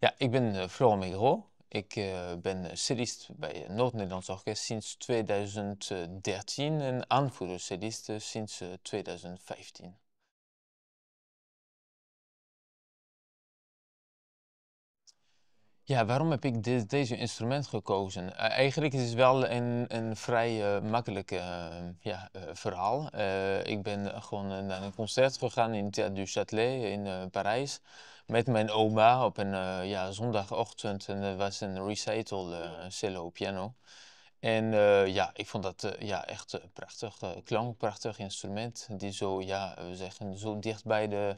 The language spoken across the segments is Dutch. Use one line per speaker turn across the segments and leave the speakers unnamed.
Ja, ik ben Floro eh, Florent Migro. Ik eh, ben eh, cellist bij Noord-Nederlands Orkest sinds 2013 en aanvoerder cellist sinds 2015. Ja, waarom heb ik dit, deze instrument gekozen? Eh, eigenlijk is het wel een, een vrij eh, makkelijk eh, ja, verhaal. ik ben gewoon naar een concert gegaan in Théâtre du Châtelet in Parijs. Met mijn oma op een ja, zondagochtend. En er was een recital, cello, piano. En ja, ik vond dat ja, echt een prachtig klank, prachtig instrument. Die zo, ja, we zeggen, zo dicht bij de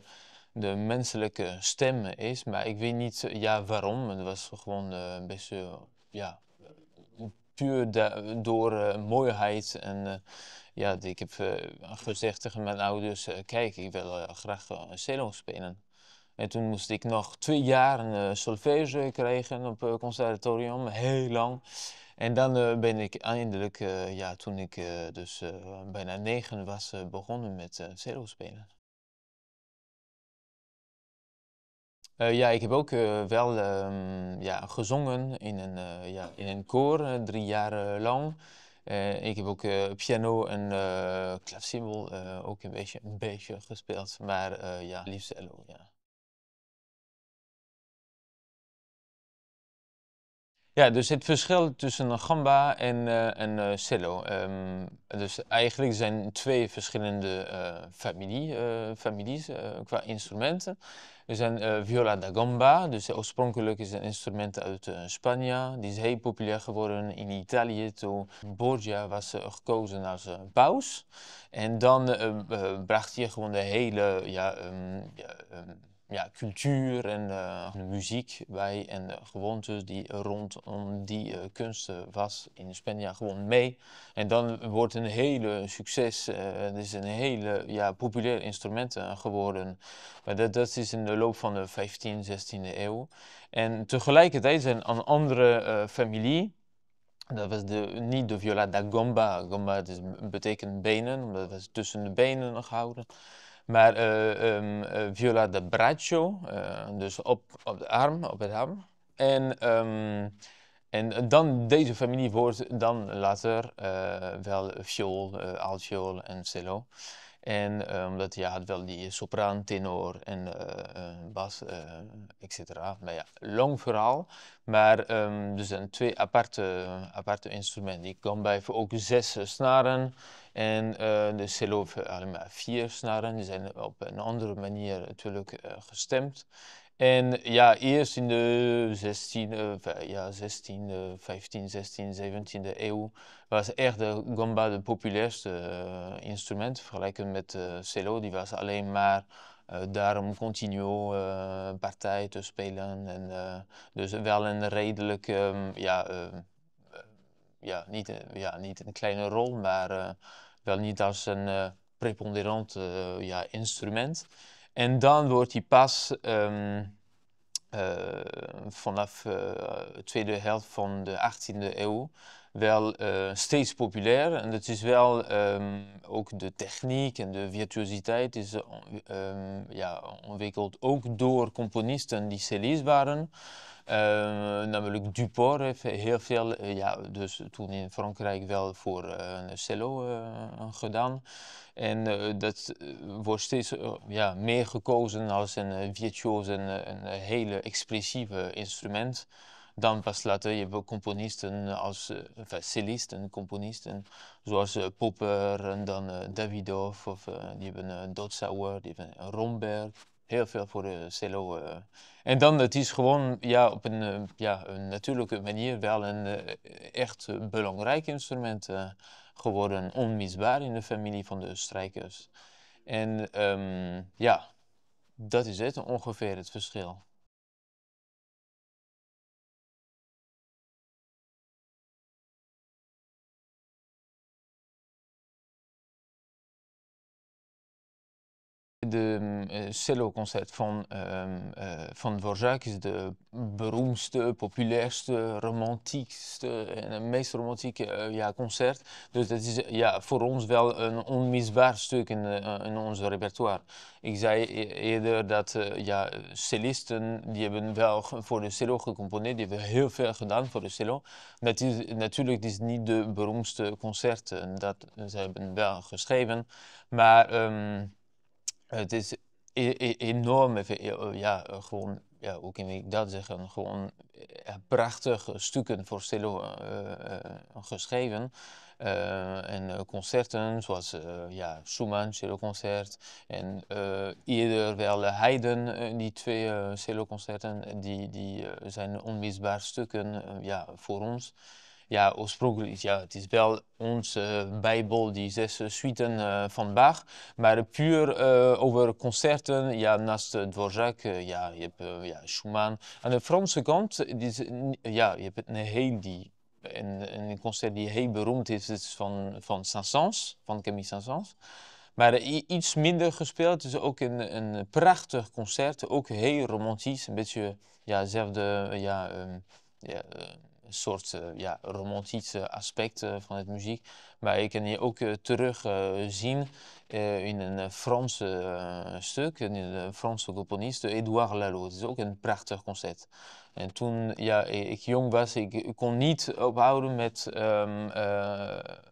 de menselijke stem is. Maar ik weet niet eh, ja, waarom. Het was gewoon eh, een beetje ja, puur door eh, mooiheid. En ja, ik heb gezegd tegen mijn ouders, kijk, ik wil graag cello spelen. En toen moest ik nog twee jaar een solfège krijgen op het conservatorium, heel lang. En dan ben ik eindelijk, ja, toen ik dus bijna negen was, begonnen met cello spelen. Eh, ja, ik heb ook eh, wel ehm, ja, gezongen in een, eh, ja, in een koor, drie jaar lang. ik heb ook piano en uh, ook een beetje, een beetje gespeeld, maar ja, liefst cello. Ja. Ja, dus het verschil tussen een gamba en een eh, eh, cello. Ehm, dus eigenlijk zijn twee verschillende eh, familie, families qua instrumenten. Er zijn viola da gamba, dus oorspronkelijk is een instrument uit Spanje. Die is heel populair geworden in Italië toen Borgia was gekozen als paus. En dan bracht hij gewoon de hele ja, ehm, ja ehm, ja, cultuur en eh, muziek bij en gewoontes die rondom die uh, kunst eh, was in Spanje gewoon mee. En dan wordt een hele succes, uh, het is een hele ja, populair instrument geworden. Maar dat, dat is in de loop van de 15e, 16e eeuw. En tegelijkertijd zijn een andere familie, dat was de, niet de viola da gamba gamba betekent benen, dat was tussen de benen gehouden. Maar eh, ehm, eh, viola de braccio, eh, dus op, op de arm, op het arm. En, ehm, en dan deze familie wordt dan later wel viool, altviool en cello. En eh, omdat um, ja, wel die sopraan, tenor en uh, uh, bas, uh, etc. Maar ja, lang verhaal. Maar um, dus zijn twee aparte, aparte instrumenten. Ik kan bij ook zes snaren en de cello alleen maar vier snaren. Die zijn op een andere manier natuurlijk gestemd. En ja, eerst in de 16e, ja, 16e, 15 16 17e eeuw was echt de Gamba het populairste eh, instrument, vergeleken met de eh, cello. Die was alleen maar daarom eh, daar om continuo partij te spelen. En, dus wel een redelijk, ehm, ja, ehm, ja, niet, ja, niet een kleine rol, maar wel niet als een preponderant ja, instrument. En dan wordt hij pas ehm, eh, vanaf de eh, tweede helft van de 18e eeuw wel eh, steeds populair. En dat is wel ehm, ook de techniek en de virtuositeit is eh, ehm, ja, ontwikkeld ook door componisten die cellist waren. Ehm, namelijk Duport heeft heel veel, eh, ja, dus toen in Frankrijk wel voor een cello gedaan. En dat wordt steeds ja, meer gekozen als een virtuoos en een hele expressieve instrument. Dan pas later, je hebt componisten als, eh, enfin, cellisten, componisten, zoals eh, Popper en dan eh, Davidoff, of die hebben Dotsauer, die hebben Romberg heel veel voor de cello. En dan, het is gewoon ja, op een, ja, een natuurlijke manier wel een echt belangrijk instrument geworden. Onmisbaar in de familie van de strijkers. En ehm, ja, dat is het ongeveer het verschil. De ehm, eh, celloconcert van, ehm, eh, van Dvorak is de beroemdste, populairste, romantiekste en meest romantieke uh, ja, concert. Dus dat is ja, voor ons wel een onmisbaar stuk in, in ons repertoire. Ik zei e-, eerder dat ja, cellisten, die hebben wel voor de cello gecomponeerd, die hebben heel veel gedaan voor de cello. Dat is natuurlijk is niet de beroemdste concerten, dat ze hebben wel geschreven, maar... Ehm, het is e-, e-, enorm, e-, oh, ja, gewoon, ja, hoe kan ik dat zeggen, gewoon eh, prachtige stukken voor cello eh, eh, geschreven. en concerten zoals uh, ja, Schumann celloconcert en eerder wel Haydn, die twee celloconcerten, die, die zijn onmisbaar stukken ja, voor ons ja, oorspronkelijk, ja, het is wel onze eh, Bijbel, die zes eh, suiten eh, van Bach. Maar puur over concerten, ja, naast Dvorak, ja, je hebt ja, Schumann. Aan de Franse kant, is, ja, je hebt een heel en een concert die heel beroemd is, is van, van Saint-Saëns, van Camille Saint-Saëns. Maar iets minder gespeeld. Het is ook een, een prachtig concert, ook heel romantisch. Een beetje ja, zelfde ja, ehm, ja, ehm, een soort eh, ja, romantische aspecten van het muziek. Maar je kan je ook eh, terug eh, zien in een Franse stuk, in een Franse componist, Edouard Lalo. Het is ook een prachtig concert. En toen ja, ik jong was, ik, ik kon niet ophouden met, ehm,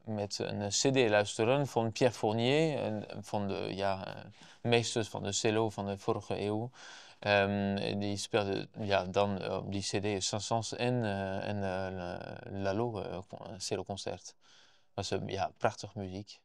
met een cd luisteren van Pierre Fournier, en van de ja, meesters van de cello van de vorige eeuw. Um, die speelde ja, dan eh, op die CD Saint-Saëns en, uh, en uh, Lalo, uh, Was eh, ja, prachtig muziek.